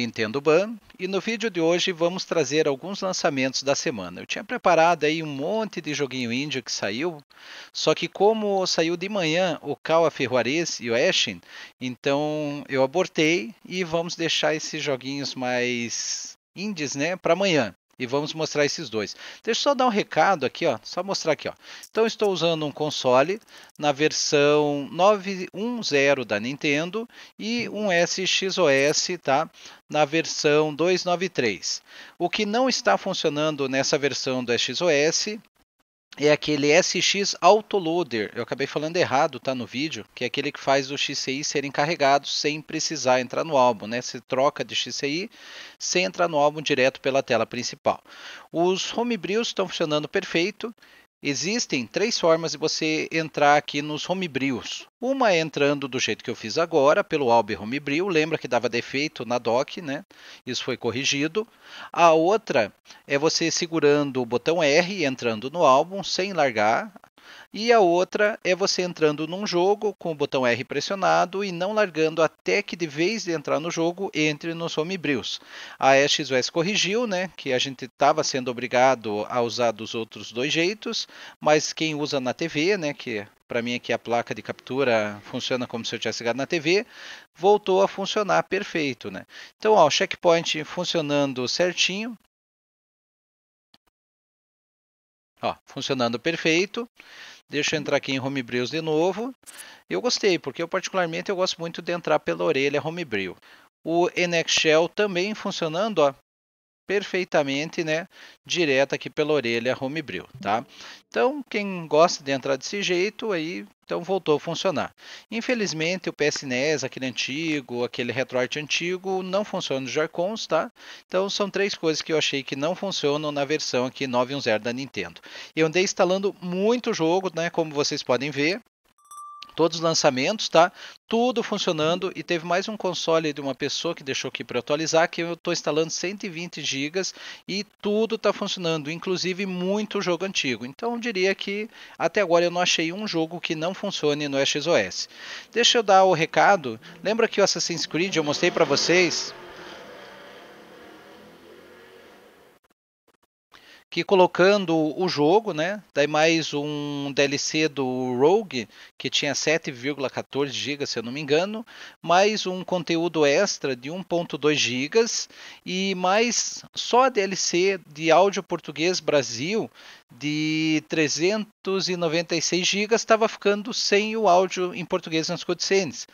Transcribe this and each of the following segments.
Nintendo Ban e no vídeo de hoje vamos trazer alguns lançamentos da semana. Eu tinha preparado aí um monte de joguinho índio que saiu, só que como saiu de manhã o Kawa Ferroares e o Ashen, então eu abortei e vamos deixar esses joguinhos mais indies, né, para amanhã e vamos mostrar esses dois. Deixa eu só dar um recado aqui, ó, só mostrar aqui. Ó. Então estou usando um console na versão 9.1.0 da Nintendo e um SXOS tá, na versão 2.9.3. O que não está funcionando nessa versão do SXOS é aquele SX Autoloader. Eu acabei falando errado, tá no vídeo, que é aquele que faz o XCI ser encarregado sem precisar entrar no álbum, né? Se troca de XCI sem entrar no álbum direto pela tela principal. Os homebrews estão funcionando perfeito. Existem três formas de você entrar aqui nos homebrews. Uma é entrando do jeito que eu fiz agora, pelo Albi Homebrew. Lembra que dava defeito na dock, né? Isso foi corrigido. A outra é você segurando o botão R e entrando no álbum sem largar e a outra é você entrando num jogo com o botão R pressionado e não largando até que de vez de entrar no jogo entre nos homebrews. A SXOS corrigiu, né, que a gente estava sendo obrigado a usar dos outros dois jeitos, mas quem usa na TV, né, que para mim aqui a placa de captura funciona como se eu tivesse ligado na TV, voltou a funcionar perfeito, né? Então, ó, o checkpoint funcionando certinho, Ó, funcionando perfeito. Deixa eu entrar aqui em Homebrews de novo. Eu gostei, porque eu particularmente eu gosto muito de entrar pela orelha Homebrew. O Shell também funcionando, ó, perfeitamente, né, direto aqui pela orelha Homebrew, tá? Então, quem gosta de entrar desse jeito aí, então voltou a funcionar. Infelizmente, o PSNES, aquele antigo, aquele retroart antigo, não funciona nos Joy-Cons, tá? Então, são três coisas que eu achei que não funcionam na versão aqui 910 da Nintendo. Eu andei instalando muito jogo, né, como vocês podem ver, todos os lançamentos, tá? Tudo funcionando e teve mais um console de uma pessoa que deixou aqui para atualizar que eu estou instalando 120 GB e tudo está funcionando, inclusive muito jogo antigo. Então eu diria que até agora eu não achei um jogo que não funcione no XOS. Deixa eu dar o recado. Lembra que o Assassin's Creed eu mostrei para vocês? que colocando o jogo, né? Daí mais um DLC do Rogue, que tinha 7,14 GB, se eu não me engano, mais um conteúdo extra de 1.2 GB e mais só a DLC de áudio português Brasil de 396 GB estava ficando sem o áudio em português nas condições.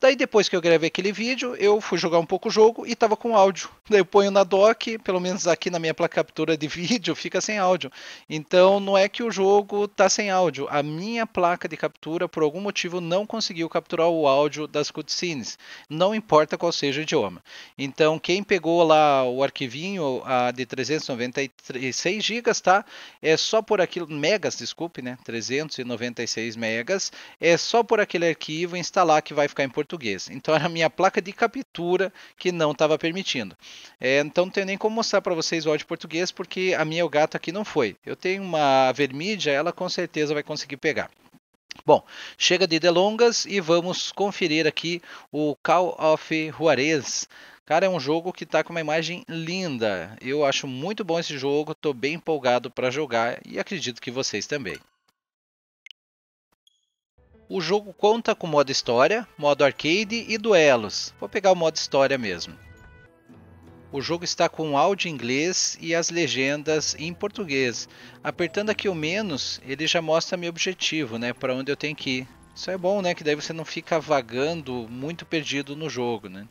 Daí depois que eu gravei aquele vídeo, eu fui jogar um pouco o jogo e estava com áudio. Daí eu ponho na dock, pelo menos aqui na minha placa captura de vídeo, fica sem áudio. Então não é que o jogo tá sem áudio. A minha placa de captura, por algum motivo, não conseguiu capturar o áudio das cutscenes. Não importa qual seja o idioma. Então quem pegou lá o arquivinho a, de 396 gigas, tá? É só por aquilo, megas, desculpe, né? 396 megas. É só por aquele arquivo instalar que vai ficar em português. Então era a minha placa de captura que não estava permitindo. É, então não tenho nem como mostrar para vocês o áudio português, porque a minha gato aqui não foi. Eu tenho uma vermídia, ela com certeza vai conseguir pegar. Bom, chega de delongas e vamos conferir aqui o Call of Juarez. Cara, é um jogo que está com uma imagem linda. Eu acho muito bom esse jogo, estou bem empolgado para jogar e acredito que vocês também. O jogo conta com modo história, modo arcade e duelos. Vou pegar o modo história mesmo. O jogo está com áudio em inglês e as legendas em português. Apertando aqui o menos, ele já mostra meu objetivo, né, para onde eu tenho que ir. Isso é bom, né, que daí você não fica vagando muito perdido no jogo, né?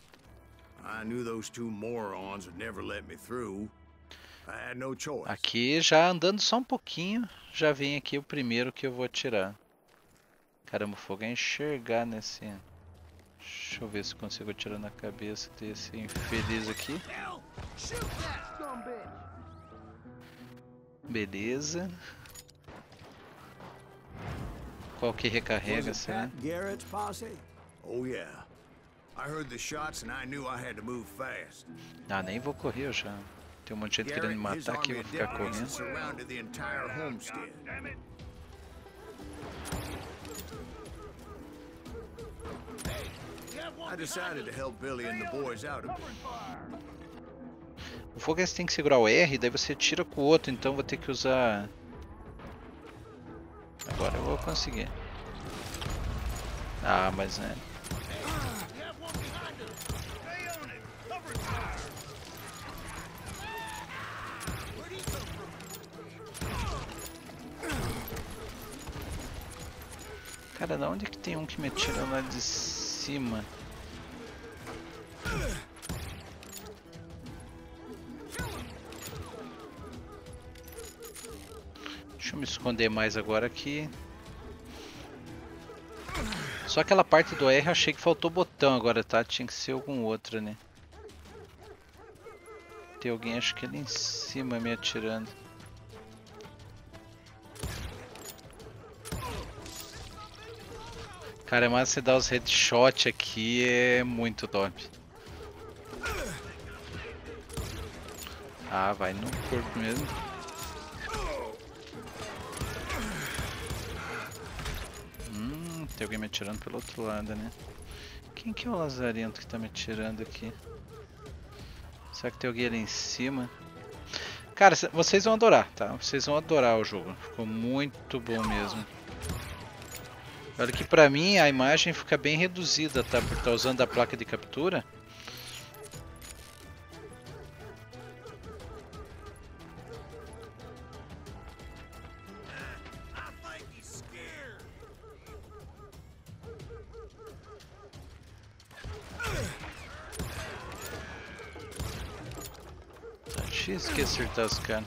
Aqui já andando só um pouquinho, já vem aqui o primeiro que eu vou atirar. Caramba, o fogo é enxergar nesse... Deixa eu ver se consigo atirar na cabeça desse infeliz aqui. Beleza. Qual que recarrega, será? Garrett posse? Oh yeah. I heard the shots and I knew I had to move fast. Ah, nem vou correr eu já. Tem um monte de gente querendo me matar aqui, vou ficar correndo. I decided to help Billy and the boys out a bit fogo é você tem que segurar o R, daí você tira com o outro, então vou ter que usar... Agora eu vou conseguir. Ah, mas né... Cara, da onde é que tem um que me atira lá de cima? Deixa eu me esconder mais agora aqui. Só aquela parte do R achei que faltou botão agora, tá? Tinha que ser algum outro, né? Tem alguém, acho que ali em cima me atirando. Cara, mas você dar os headshots aqui é muito top. Ah, vai no corpo mesmo. tem alguém me atirando pelo outro lado, né? Quem que é o lazarento que tá me atirando aqui? Será que tem alguém ali em cima? Cara, vocês vão adorar, tá? Vocês vão adorar o jogo. Ficou muito bom mesmo. Olha que pra mim a imagem fica bem reduzida, tá? Por estar tá usando a placa de captura. tinha esquecer de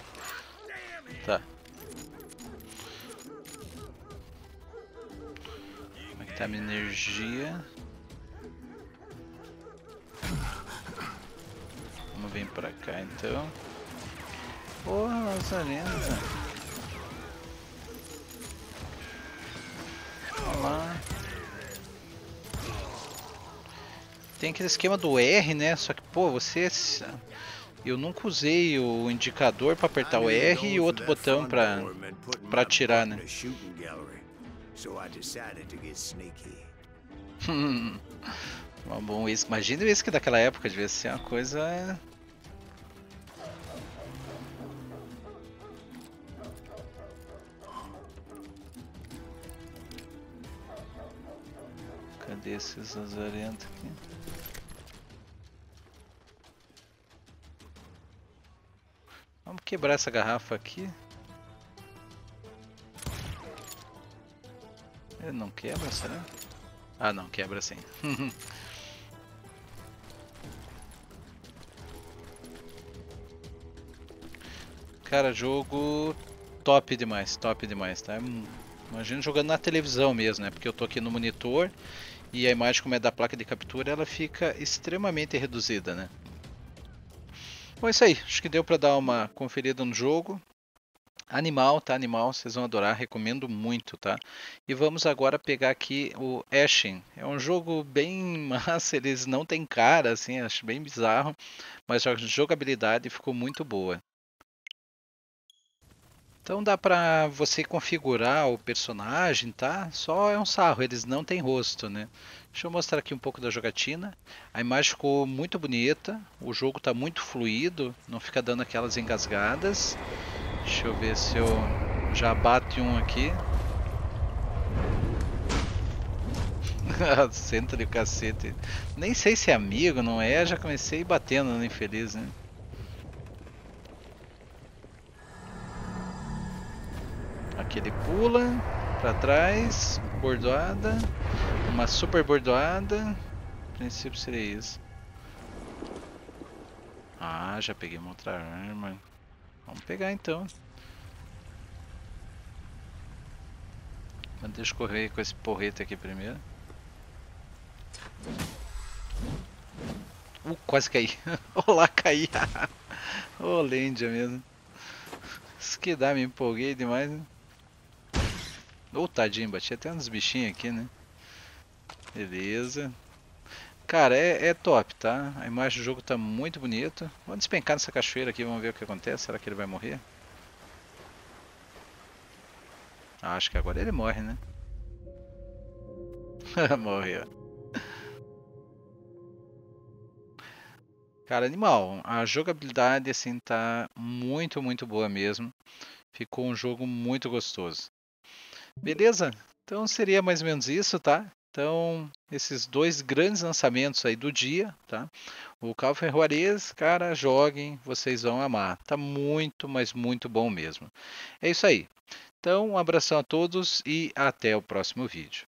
Tá. Como é que tá a minha energia? Vamos vir pra cá então. Porra, nossa lenda. Olha lá. Tem aquele esquema do R, né? Só que, pô, você é eu nunca usei o indicador para apertar o R e outro botão para para tirar, né? Hum. bom isso. Imagina isso que daquela época devia ser uma coisa é. Cadê esses azarentos aqui? quebrar essa garrafa aqui. Ele não quebra, será? Ah não, quebra sim. Cara, jogo top demais, top demais, tá? Imagina jogando na televisão mesmo, né? Porque eu tô aqui no monitor e a imagem como é da placa de captura, ela fica extremamente reduzida, né? Bom, é isso aí. Acho que deu para dar uma conferida no jogo. Animal, tá? Animal, vocês vão adorar, recomendo muito, tá? E vamos agora pegar aqui o Ashen. É um jogo bem massa, eles não tem cara, assim, acho bem bizarro, mas a jogabilidade ficou muito boa. Então dá para você configurar o personagem, tá? Só é um sarro, eles não têm rosto, né? Deixa eu mostrar aqui um pouco da jogatina. A imagem ficou muito bonita, o jogo está muito fluido, não fica dando aquelas engasgadas. Deixa eu ver se eu já bato um aqui. Centro de cacete. Nem sei se é amigo, não é? Já comecei batendo no infeliz, né? aqui ele pula para trás, bordoada, uma super bordoada. O princípio seria isso. Ah, já peguei uma outra arma. Vamos pegar então. Mas deixa eu correr com esse porrete aqui primeiro. Uh, quase caí. Olá, caí. Ô, mesmo. Isso que dá, me empolguei demais, né? Ô, oh, tadinho, bati até uns bichinhos aqui, né? Beleza. Cara, é, é, top, tá? A imagem do jogo tá muito bonita. Vamos despencar nessa cachoeira aqui, vamos ver o que acontece. Será que ele vai morrer? Ah, acho que agora ele morre, né? Morreu. Cara, animal. A jogabilidade, assim, tá muito, muito boa mesmo. Ficou um jogo muito gostoso. Beleza? Então seria mais ou menos isso, tá? Então, esses dois grandes lançamentos aí do dia, tá? O Calvin Juarez, cara, joguem, vocês vão amar. Tá muito, mas muito bom mesmo. É isso aí. Então, um abração a todos e até o próximo vídeo.